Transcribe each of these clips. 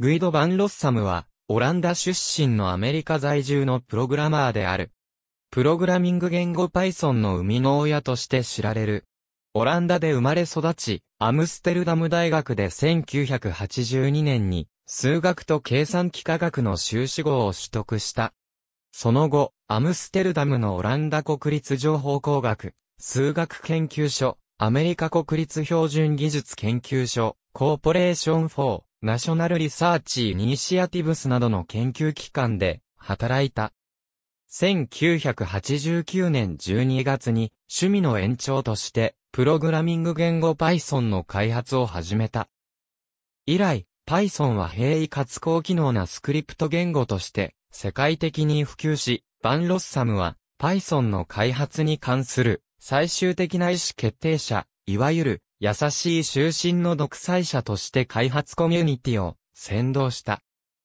グイド・バン・ロッサムは、オランダ出身のアメリカ在住のプログラマーである。プログラミング言語 Python の生みの親として知られる。オランダで生まれ育ち、アムステルダム大学で1982年に数学と計算機科学の修士号を取得した。その後、アムステルダムのオランダ国立情報工学、数学研究所、アメリカ国立標準技術研究所、コーポレーション4、ナショナルリサーチイニシアティブスなどの研究機関で働いた。1989年12月に趣味の延長としてプログラミング言語 Python の開発を始めた。以来、Python は平易かつ高機能なスクリプト言語として世界的に普及し、バンロッサムは Python の開発に関する最終的な意思決定者、いわゆる優しい終身の独裁者として開発コミュニティを先導した。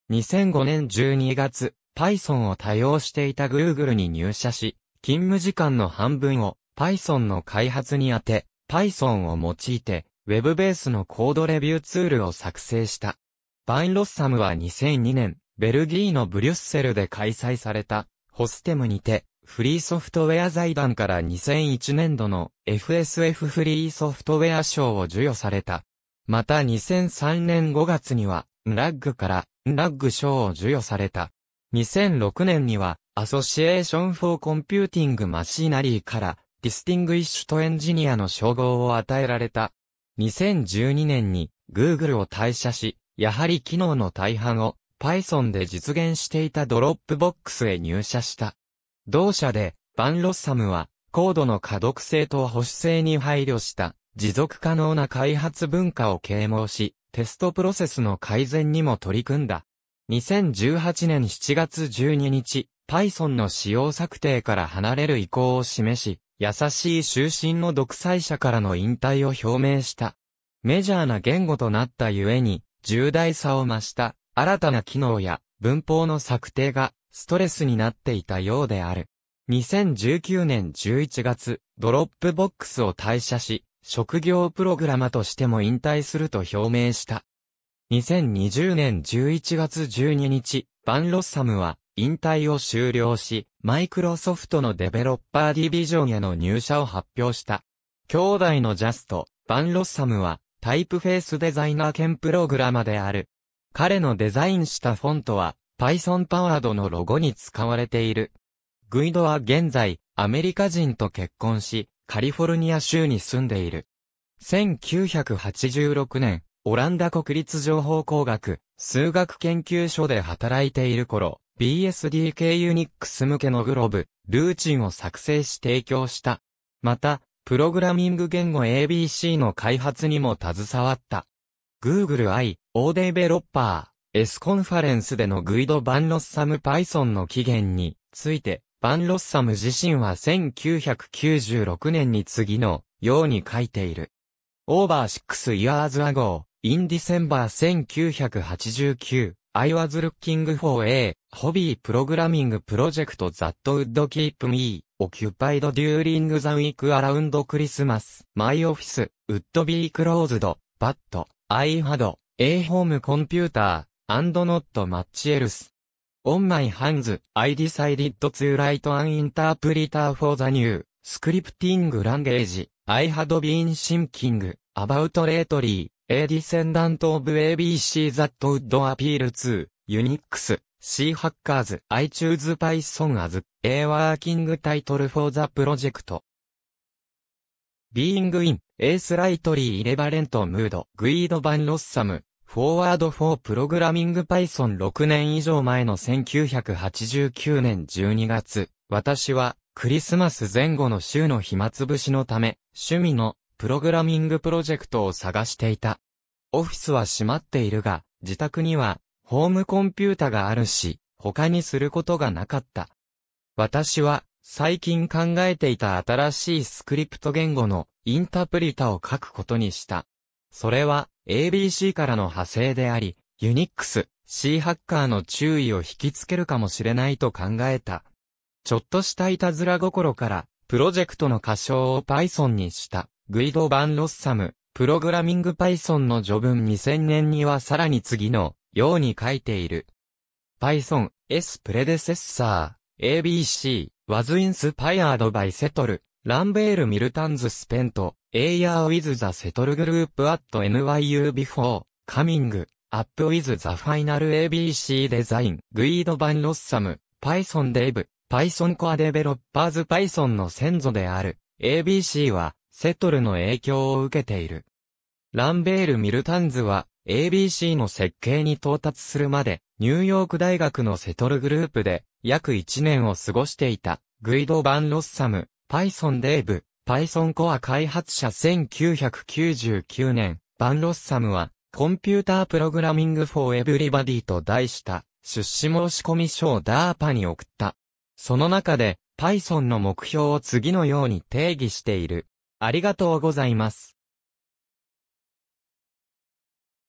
2005年12月、Python を多用していた Google に入社し、勤務時間の半分を Python の開発に当て、Python を用いて、Web ベースのコードレビューツールを作成した。バインロッサムは2002年、ベルギーのブリュッセルで開催された、ホステムにて、フリーソフトウェア財団から2001年度の FSF フリーソフトウェア賞を授与された。また2003年5月には、ラッグから、ラッグ賞を授与された。2006年には、アソシエーション・フォー・コンピューティング・マシナリーから、ディスティングイッシュとエンジニアの称号を与えられた。2012年に、Google を退社し、やはり機能の大半を Python で実現していたドロップボックスへ入社した。同社で、バンロッサムは、高度の可読性と保守性に配慮した持続可能な開発文化を啓蒙し、テストプロセスの改善にも取り組んだ。2018年7月12日、Python の使用策定から離れる意向を示し、優しい終身の独裁者からの引退を表明した。メジャーな言語となったゆえに、重大さを増した、新たな機能や文法の策定がストレスになっていたようである。2019年11月、ドロップボックスを退社し、職業プログラマとしても引退すると表明した。2020年11月12日、バンロッサムは引退を終了し、マイクロソフトのデベロッパーディビジョンへの入社を発表した。兄弟のジャスト、バンロッサムはタイプフェイスデザイナー兼プログラマである。彼のデザインしたフォントは Python パワードのロゴに使われている。グイドは現在、アメリカ人と結婚し、カリフォルニア州に住んでいる。1986年、オランダ国立情報工学、数学研究所で働いている頃、BSDK ユニックス向けのグローブ、ルーチンを作成し提供した。また、プログラミング言語 ABC の開発にも携わった。Google I、O デベロッパー。エスコンファレンスでのグイド・バンロッサム・パイソンの起源について、バンロッサム自身は1996年に次のように書いている。Over six years ago, in December 1989, I was looking for a hobby programming project that would keep me occupied during the week around Christmas. My office would be closed, but I had a home computer and not much else. On my hands, I decided to write an interpreter for the new scripting language. I had been thinking about lately, a descendant of ABC that would appeal to Unix, C hackers. I choose Python as a working title for the project. Being in a slightly irreverent mood, g r e e d Van l o s s a m フォーワード4プログラミング Python 6年以上前の1989年12月、私はクリスマス前後の週の暇つぶしのため、趣味のプログラミングプロジェクトを探していた。オフィスは閉まっているが、自宅にはホームコンピュータがあるし、他にすることがなかった。私は最近考えていた新しいスクリプト言語のインタプリタを書くことにした。それは ABC からの派生であり、ユニックス、C ハッカーの注意を引きつけるかもしれないと考えた。ちょっとしたいたずら心から、プロジェクトの歌唱を Python にした、グイド・バン・ロッサム、プログラミング Python の序文2000年にはさらに次のように書いている。Python, S プレデセッサー、ABC, was inspired by settle, ランベール・ミルタンズ・スペント、Ayer with the settle group at NYU before coming up with the final ABC design. Guido Van Rossum, Python Dev, Python Core Developers Python の先祖である ABC はセトルの影響を受けている。ランベール・ミルタンズは ABC の設計に到達するまでニューヨーク大学のセトルグループで約1年を過ごしていたグイド・バン・ロッサム、パイソン・デーブ、Python Core 開発者1999年、バンロッサムは、コンピュータープログラミング for everybody と題した、出資申込書をダーパに送った。その中で、Python の目標を次のように定義している。ありがとうございます。